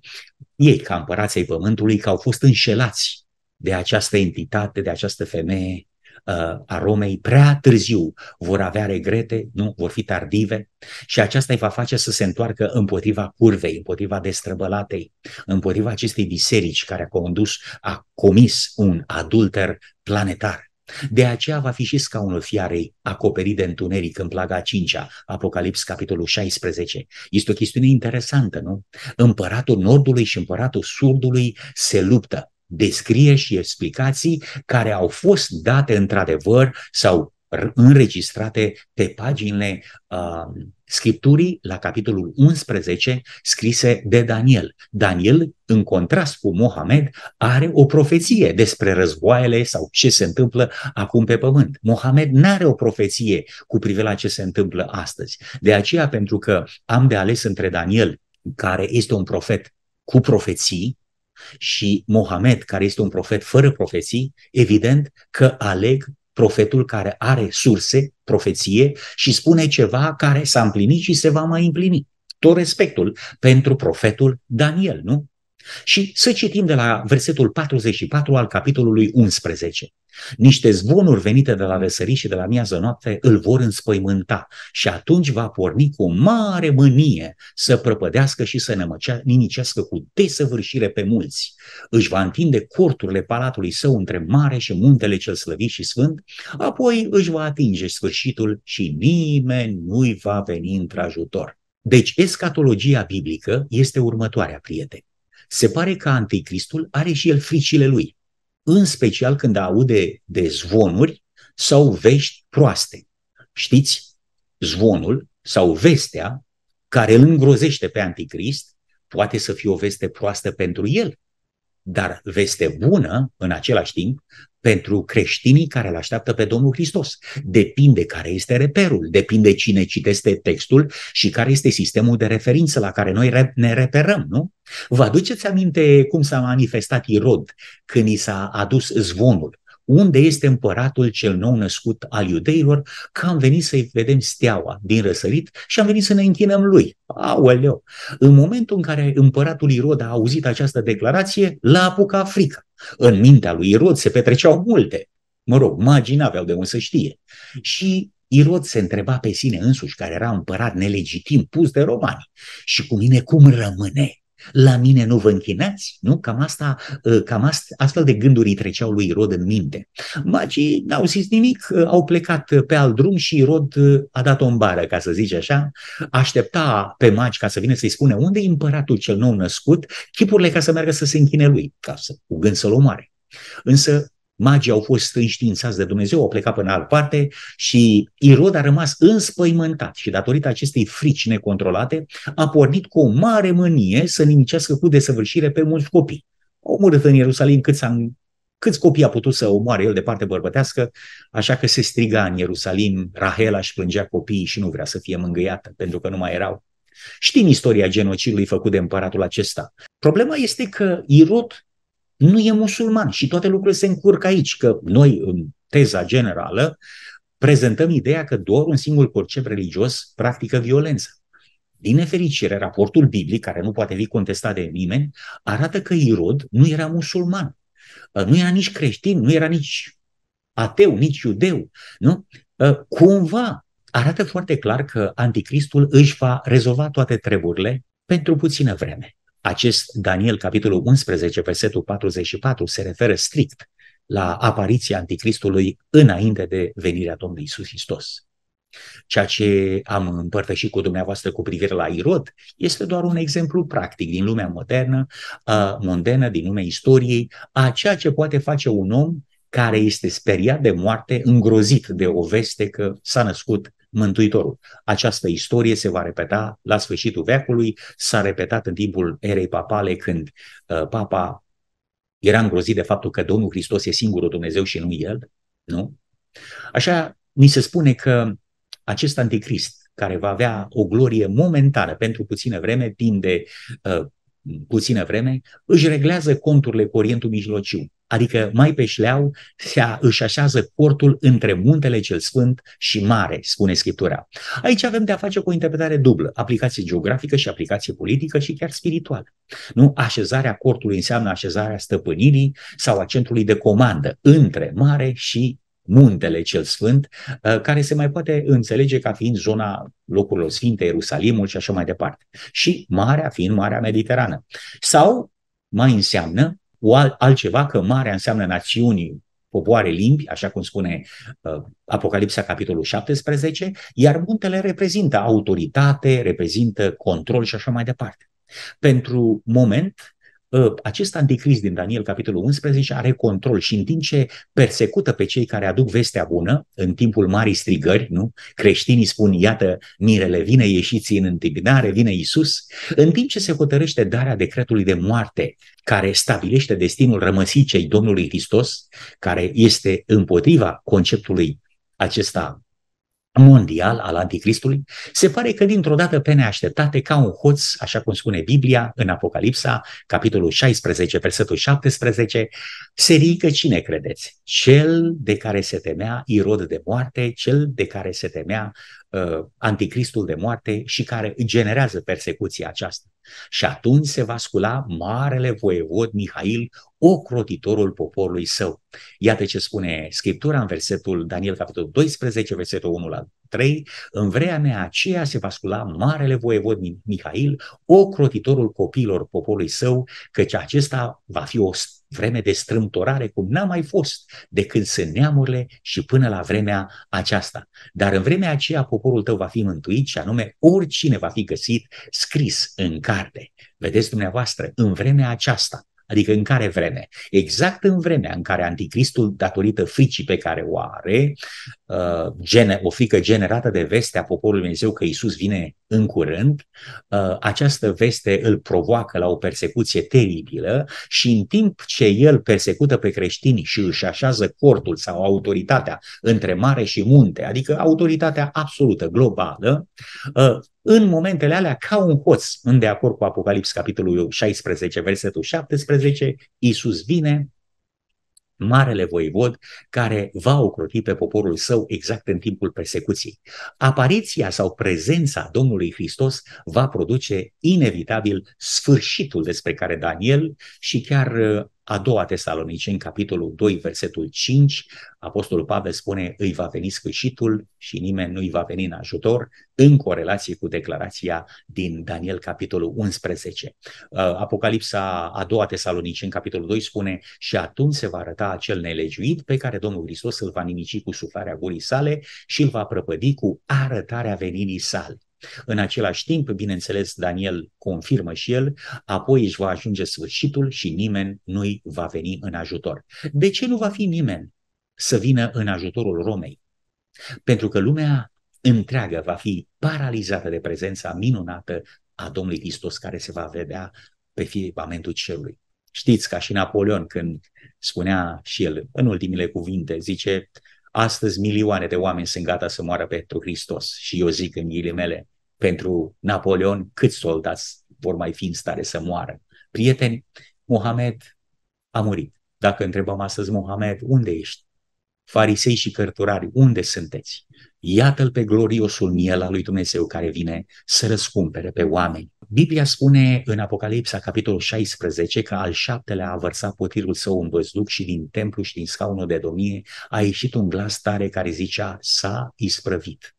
ei, ca împărații pământului, că au fost înșelați de această entitate, de această femeie uh, a Romei prea târziu vor avea regrete, nu, vor fi tardive și aceasta îi va face să se întoarcă împotriva curvei, împotriva destrăbălatei, împotriva acestei biserici care a condus, a comis un adulter planetar. De aceea va fi și scaunul fiarei acoperit de întuneric în plaga 5 Apocalips, capitolul 16. Este o chestiune interesantă, nu? Împăratul nordului și împăratul Surdului se luptă descrieri și explicații care au fost date într-adevăr sau înregistrate pe paginile uh, Scripturii la capitolul 11 scrise de Daniel. Daniel, în contrast cu Mohamed, are o profeție despre războaiele sau ce se întâmplă acum pe pământ. Mohamed nu are o profeție cu privire la ce se întâmplă astăzi. De aceea, pentru că am de ales între Daniel, care este un profet cu profeții, și Mohamed, care este un profet fără profeții, evident că aleg profetul care are surse, profeție și spune ceva care s-a împlinit și se va mai împlini. Tot respectul pentru profetul Daniel, nu? Și să citim de la versetul 44 al capitolului 11. Niște zvonuri venite de la răsărit și de la miază noapte îl vor înspăimânta și atunci va porni cu mare mânie să prăpădească și să nămăcea, ninicească cu desăvârșire pe mulți. Își va întinde corturile palatului său între mare și muntele cel slăvit și sfânt, apoi își va atinge sfârșitul și nimeni nu-i va veni într-ajutor. Deci escatologia biblică este următoarea, prieteni se pare că anticristul are și el fricile lui, în special când aude de zvonuri sau vești proaste. Știți, zvonul sau vestea care îl îngrozește pe anticrist poate să fie o veste proastă pentru el, dar veste bună în același timp pentru creștinii care îl așteaptă pe Domnul Hristos. Depinde care este reperul, depinde cine citește textul și care este sistemul de referință la care noi ne reperăm, nu? Vă aduceți aminte cum s-a manifestat Irod când i s-a adus zvonul unde este împăratul cel nou născut al iudeilor? Că am venit să-i vedem steaua din răsărit și am venit să ne închinăm lui. Aoleu! În momentul în care împăratul Irod a auzit această declarație, l-a apucat frica. În mintea lui Irod se petreceau multe. Mă rog, magii n-aveau de unde să știe. Și Irod se întreba pe sine însuși, care era împărat nelegitim pus de romani, și cu mine cum rămâne? La mine nu vă închinați, nu? Cam, asta, ă, cam asta, astfel de gânduri îi treceau lui Rod în minte. Magii n-au zis nimic, ă, au plecat ă, pe alt drum și Rod a dat o îmbară, ca să zice așa, aștepta pe magi ca să vină să-i spune unde e împăratul cel nou născut, chipurile ca să meargă să se închine lui, ca să, cu gând să-l omoare. Însă magii au fost înștiințați de Dumnezeu, au plecat până altă parte și Irod a rămas înspăimântat și datorită acestei frici necontrolate a pornit cu o mare mânie să nimicească cu desăvârșire pe mulți copii. Au murit în Ierusalim câți, am, câți copii a putut să omoare el de parte bărbătească, așa că se striga în Ierusalim, Rahela și plângea copiii și nu vrea să fie mângâiată pentru că nu mai erau. Știm istoria genocidului făcut de împăratul acesta. Problema este că Irod nu e musulman și toate lucrurile se încurcă aici, că noi, în teza generală, prezentăm ideea că doar un singur concept religios practică violență. Din nefericire, raportul biblic, care nu poate fi contestat de nimeni, arată că Irod nu era musulman, nu era nici creștin, nu era nici ateu, nici iudeu. Nu? Cumva arată foarte clar că anticristul își va rezolva toate treburile pentru puțină vreme. Acest Daniel, capitolul 11, versetul 44, se referă strict la apariția Anticristului înainte de venirea Domnului Isus Hristos. Ceea ce am împărtășit cu dumneavoastră cu privire la Irod este doar un exemplu practic din lumea modernă, mondenă, din lumea istoriei, a ceea ce poate face un om care este speriat de moarte, îngrozit de o veste că s-a născut Mântuitorul. Această istorie se va repeta la sfârșitul veacului, s-a repetat în timpul erei papale când uh, papa era îngrozit de faptul că Domnul Hristos e singurul Dumnezeu și nu El, nu? Așa, ni se spune că acest anticrist, care va avea o glorie momentană pentru puțină vreme, timp de uh, puțină vreme, își reglează conturile cu Orientul Mijlociu, adică mai pe șleau se își așează cortul între muntele cel sfânt și mare, spune Scriptura. Aici avem de a face cu o interpretare dublă, aplicație geografică și aplicație politică și chiar spirituală. Nu? Așezarea cortului înseamnă așezarea stăpânirii sau a centrului de comandă între mare și muntele cel sfânt, uh, care se mai poate înțelege ca fiind zona locurilor sfinte, Ierusalimul și așa mai departe. Și marea fiind Marea Mediterană. Sau mai înseamnă o alt, altceva că marea înseamnă națiuni, popoare, limbi, așa cum spune uh, Apocalipsa capitolul 17, iar muntele reprezintă autoritate, reprezintă control și așa mai departe. Pentru moment, Ă, acest anticrist din Daniel, capitolul 11, are control și în timp ce persecută pe cei care aduc vestea bună, în timpul marii strigări, nu? creștinii spun, iată, mirele, vine, ieșiți în întâmpinare, vine Isus, în timp ce se hotărăște darea decretului de moarte, care stabilește destinul rămăsicei Domnului Hristos, care este împotriva conceptului acesta mondial al anticristului, se pare că dintr-o dată pe neașteptate, ca un hoț, așa cum spune Biblia în Apocalipsa, capitolul 16, versetul 17, se ridică cine credeți? Cel de care se temea Irod de moarte, cel de care se temea uh, anticristul de moarte și care generează persecuția aceasta. Și atunci se va scula marele voievod Mihail, ocrotitorul poporului său. Iată ce spune Scriptura în versetul Daniel, capitolul 12, versetul 1 la 3. În vremea aceea se va scula marele voievod Mihail, ocrotitorul copiilor poporului său, căci acesta va fi o vreme de strâmtorare cum n-a mai fost de când sunt neamurile și până la vremea aceasta. Dar în vremea aceea poporul tău va fi mântuit și anume oricine va fi găsit scris în carte. Vedeți dumneavoastră, în vremea aceasta, Adică în care vreme? Exact în vremea în care anticristul, datorită fricii pe care o are, Uh, gene, o frică generată de vestea poporului Dumnezeu că Isus vine în curând, uh, această veste îl provoacă la o persecuție teribilă și în timp ce el persecută pe creștini și își așează cortul sau autoritatea între mare și munte, adică autoritatea absolută, globală, uh, în momentele alea, ca un hoț, în de acord cu Apocalips, capitolul 16, versetul 17, Isus vine, marele voivod care va ocroti pe poporul său exact în timpul persecuției. Apariția sau prezența Domnului Hristos va produce inevitabil sfârșitul despre care Daniel și chiar a doua Tesalonice, în capitolul 2, versetul 5, Apostolul Pavel spune, îi va veni sfârșitul și nimeni nu îi va veni în ajutor, în corelație cu declarația din Daniel, capitolul 11. Uh, Apocalipsa a doua Tesalonice, în capitolul 2, spune, și atunci se va arăta acel nelegiuit pe care Domnul Hristos îl va nimici cu suflarea gurii sale și îl va prăpădi cu arătarea veninii sale. În același timp, bineînțeles, Daniel confirmă și el, apoi își va ajunge sfârșitul și nimeni nu-i va veni în ajutor. De ce nu va fi nimeni să vină în ajutorul Romei? Pentru că lumea întreagă va fi paralizată de prezența minunată a Domnului Hristos care se va vedea pe firmamentul cerului. Știți, ca și Napoleon, când spunea și el în ultimile cuvinte, zice, Astăzi milioane de oameni sunt gata să moară pentru Hristos și eu zic în ghilimele, pentru Napoleon, câți soldați vor mai fi în stare să moară? Prieteni, Mohamed a murit. Dacă întrebăm astăzi, Mohamed, unde ești? Farisei și cărturari, unde sunteți? Iată-l pe gloriosul miel al lui Dumnezeu care vine să răscumpere pe oameni Biblia spune în Apocalipsa, capitolul 16, că al șaptelea a vărsat potirul său în văzduc și din templu și din scaunul de domnie a ieșit un glas tare care zicea, s-a isprăvit.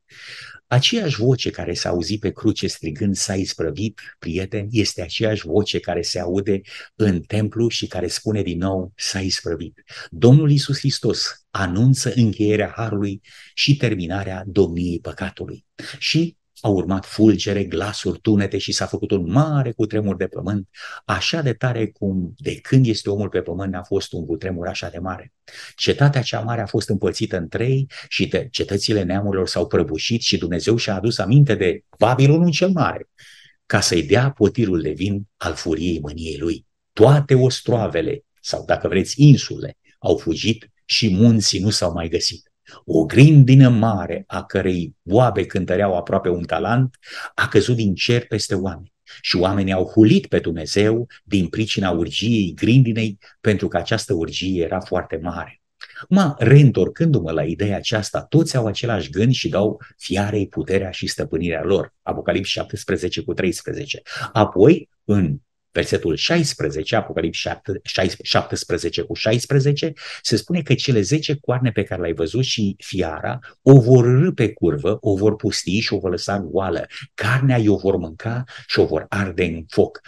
Aceeași voce care s-a auzit pe cruce strigând s-a isprăvit, prieten, este aceeași voce care se aude în templu și care spune din nou s-a isprăvit. Domnul Iisus Hristos anunță încheierea harului și terminarea domniei păcatului. Și au urmat fulgere, glasuri, tunete și s-a făcut un mare cutremur de pământ, așa de tare cum de când este omul pe pământ a fost un cutremur așa de mare. Cetatea cea mare a fost împărțită în trei și de cetățile neamurilor s-au prăbușit și Dumnezeu și-a adus aminte de Babilonul cel mare, ca să-i dea potirul de vin al furiei mâniei lui. Toate ostroavele, sau dacă vreți insule, au fugit și munții nu s-au mai găsit. O grindină mare a cărei boabe cântăreau aproape un talent a căzut din cer peste oameni și oamenii au hulit pe Dumnezeu din pricina urgiei grindinei pentru că această urgie era foarte mare. Ma, reîntorcându-mă la ideea aceasta, toți au același gând și dau fiarei puterea și stăpânirea lor. Apocalips 17 cu 13. Apoi, în versetul 16, Apocalip 17 cu 16, se spune că cele 10 coarne pe care le-ai văzut și fiara o vor râpe pe curvă, o vor pusti și o vor lăsa goală. Carnea i-o vor mânca și o vor arde în foc.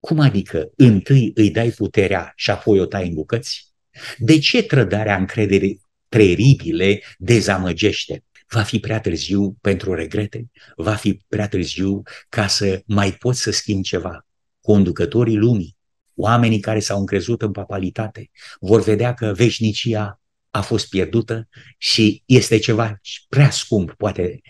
Cum adică întâi îi dai puterea și apoi o tai în bucăți? De ce trădarea încrederii teribile dezamăgește? va fi prea târziu pentru regrete, va fi prea târziu ca să mai poți să schimbi ceva conducătorii lumii, oamenii care s-au încrezut în papalitate, vor vedea că veșnicia a fost pierdută și este ceva prea scump, poate,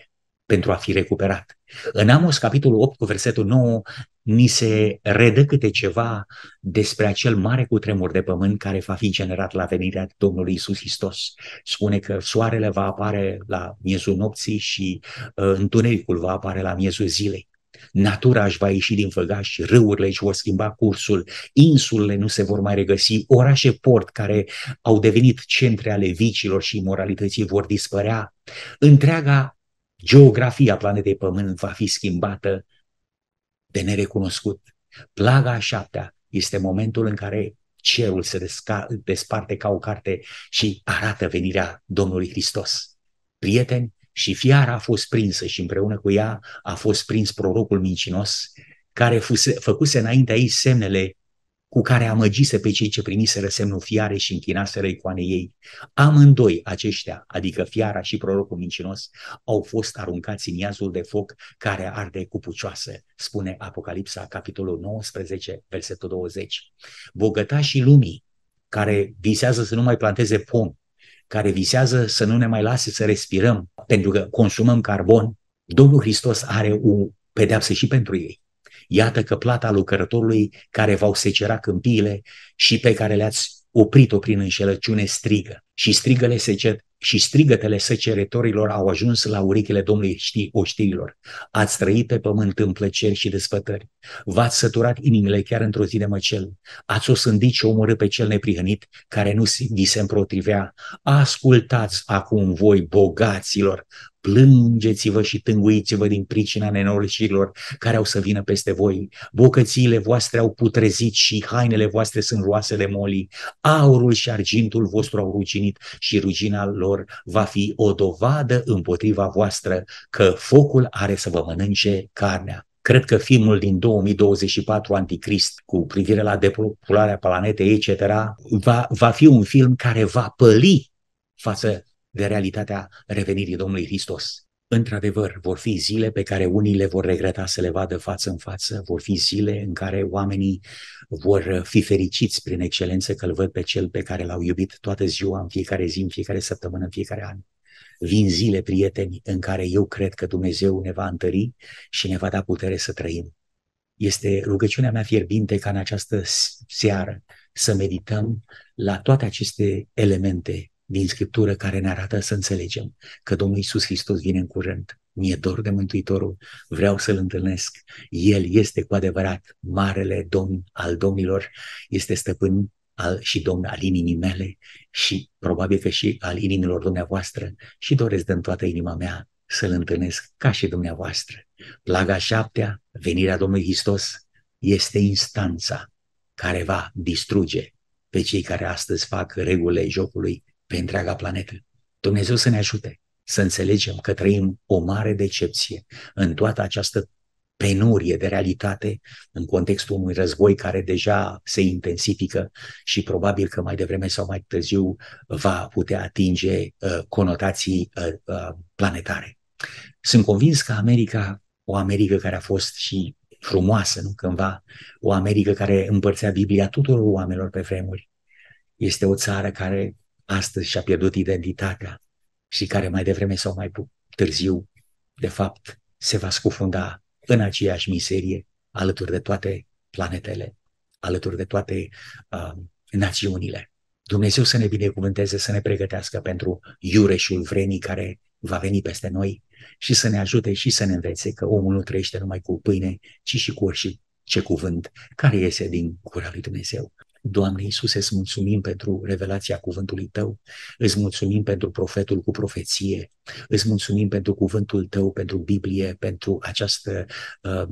pentru a fi recuperat. În Amos, capitolul 8, cu versetul 9, ni se redă câte ceva despre acel mare cutremur de pământ care va fi generat la venirea Domnului Isus Hristos. Spune că soarele va apare la miezul nopții și uh, întunericul va apare la miezul zilei natura își va ieși din făgaș, râurile își vor schimba cursul, insulele nu se vor mai regăsi, orașe port care au devenit centre ale vicilor și imoralității vor dispărea, întreaga geografia planetei Pământ va fi schimbată de nerecunoscut. Plaga a șaptea este momentul în care cerul se desca- desparte ca o carte și arată venirea Domnului Hristos. Prieteni, și fiara a fost prinsă și împreună cu ea a fost prins prorocul mincinos, care fuse, făcuse înaintea ei semnele cu care amăgise pe cei ce primiseră semnul fiare și închinaseră icoanei ei. Amândoi aceștia, adică fiara și prorocul mincinos, au fost aruncați în iazul de foc care arde cu pucioasă, spune Apocalipsa, capitolul 19, versetul 20. Bogătașii lumii, care visează să nu mai planteze pom, care visează să nu ne mai lase să respirăm, pentru că consumăm carbon, Domnul Hristos are o pedeapsă și pentru ei. Iată că plata lucrătorului care v-au secerat câmpiile și pe care le-ați oprit-o prin înșelăciune strigă. Și strigăle secet și strigătele seceretorilor au ajuns la urechile Domnului știi, oștirilor. Ați trăit pe pământ în plăceri și despătări. V-ați săturat inimile chiar într-o zi de măcel. Ați osândit și omorât pe cel neprihănit care nu vi se împrotrivea. Ascultați acum voi, bogaților, Plângeți-vă și tânguiți-vă din pricina nenorocirilor care au să vină peste voi. Bucățiile voastre au putrezit și hainele voastre sunt roasele molii. Aurul și argintul vostru au ruginit și rugina lor va fi o dovadă împotriva voastră că focul are să vă mănânce carnea. Cred că filmul din 2024, Anticrist, cu privire la depopularea planetei, etc., va, va fi un film care va păli față de realitatea revenirii Domnului Hristos. Într-adevăr, vor fi zile pe care unii le vor regreta să le vadă față în față, vor fi zile în care oamenii vor fi fericiți prin excelență că îl văd pe cel pe care l-au iubit toată ziua, în fiecare zi, în fiecare săptămână, în fiecare an. Vin zile, prieteni, în care eu cred că Dumnezeu ne va întări și ne va da putere să trăim. Este rugăciunea mea fierbinte ca în această seară să medităm la toate aceste elemente din Scriptură care ne arată să înțelegem că Domnul Iisus Hristos vine în curând. Mi-e dor de Mântuitorul, vreau să-L întâlnesc. El este cu adevărat marele domn al domnilor, este stăpân al, și domn al inimii mele și probabil că și al inimilor dumneavoastră și doresc din toată inima mea să-L întâlnesc ca și dumneavoastră. Plaga șaptea, venirea Domnului Hristos, este instanța care va distruge pe cei care astăzi fac regulile jocului pe întreaga planetă. Dumnezeu să ne ajute să înțelegem că trăim o mare decepție în toată această penurie de realitate în contextul unui război care deja se intensifică și probabil că mai devreme sau mai târziu va putea atinge uh, conotații uh, uh, planetare. Sunt convins că America, o Americă care a fost și frumoasă, nu cândva, o Americă care împărțea Biblia tuturor oamenilor pe vremuri, este o țară care astăzi și-a pierdut identitatea și care mai devreme sau mai târziu, de fapt, se va scufunda în aceeași miserie alături de toate planetele, alături de toate uh, națiunile. Dumnezeu să ne binecuvânteze, să ne pregătească pentru iureșul vremii care va veni peste noi și să ne ajute și să ne învețe că omul nu trăiește numai cu pâine, ci și cu orice cuvânt care iese din gura lui Dumnezeu. Doamne Iisuse, îți mulțumim pentru revelația cuvântului Tău, îți mulțumim pentru profetul cu profeție, îți mulțumim pentru cuvântul Tău, pentru Biblie, pentru această uh,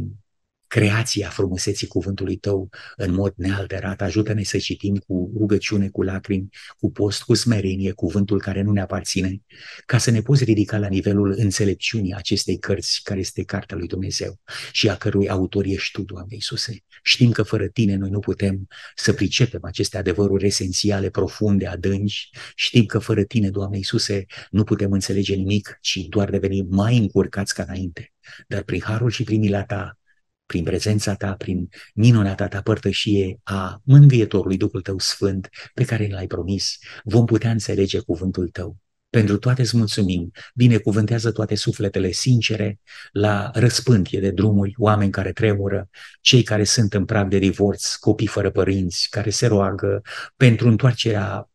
creația frumuseții cuvântului tău în mod nealterat. Ajută-ne să citim cu rugăciune, cu lacrimi, cu post, cu smerenie, cuvântul care nu ne aparține, ca să ne poți ridica la nivelul înțelepciunii acestei cărți, care este Cartea lui Dumnezeu și a cărui autor ești Tu, Doamne Iisuse. Știm că fără Tine noi nu putem să pricepem aceste adevăruri esențiale, profunde, adânci. Știm că fără Tine, Doamne Iisuse, nu putem înțelege nimic, ci doar devenim mai încurcați ca înainte. Dar prin harul și prin mila Ta, prin prezența ta, prin minunata ta părtășie a mânvietorului Duhul tău Sfânt pe care l-ai promis, vom putea înțelege cuvântul tău. Pentru toate îți mulțumim, binecuvântează toate sufletele sincere, la răspântie de drumuri, oameni care tremură, cei care sunt în prag de divorț, copii fără părinți, care se roagă pentru întoarcerea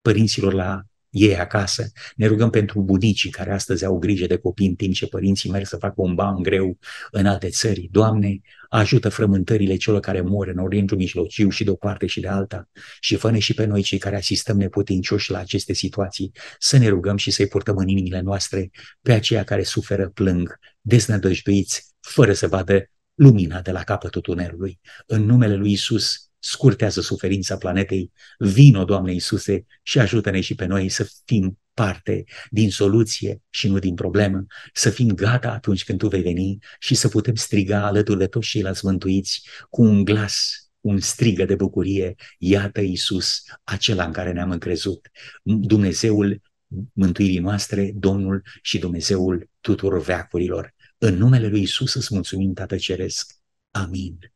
părinților la ei acasă. Ne rugăm pentru bunicii care astăzi au grijă de copii în timp ce părinții merg să facă un ban greu în alte țări. Doamne, ajută frământările celor care mor în Orientul Mijlociu și de o parte și de alta și fă și pe noi cei care asistăm neputincioși la aceste situații să ne rugăm și să-i purtăm în inimile noastre pe aceia care suferă, plâng, deznădăjduiți, fără să vadă lumina de la capătul tunelului. În numele lui Isus scurtează suferința planetei. Vino, Doamne Iisuse, și ajută-ne și pe noi să fim parte din soluție și nu din problemă, să fim gata atunci când Tu vei veni și să putem striga alături de toți ceilalți mântuiți cu un glas un strigă de bucurie, iată Iisus, acela în care ne-am încrezut, Dumnezeul mântuirii noastre, Domnul și Dumnezeul tuturor veacurilor. În numele lui Iisus, îți mulțumim, Tată Ceresc. Amin.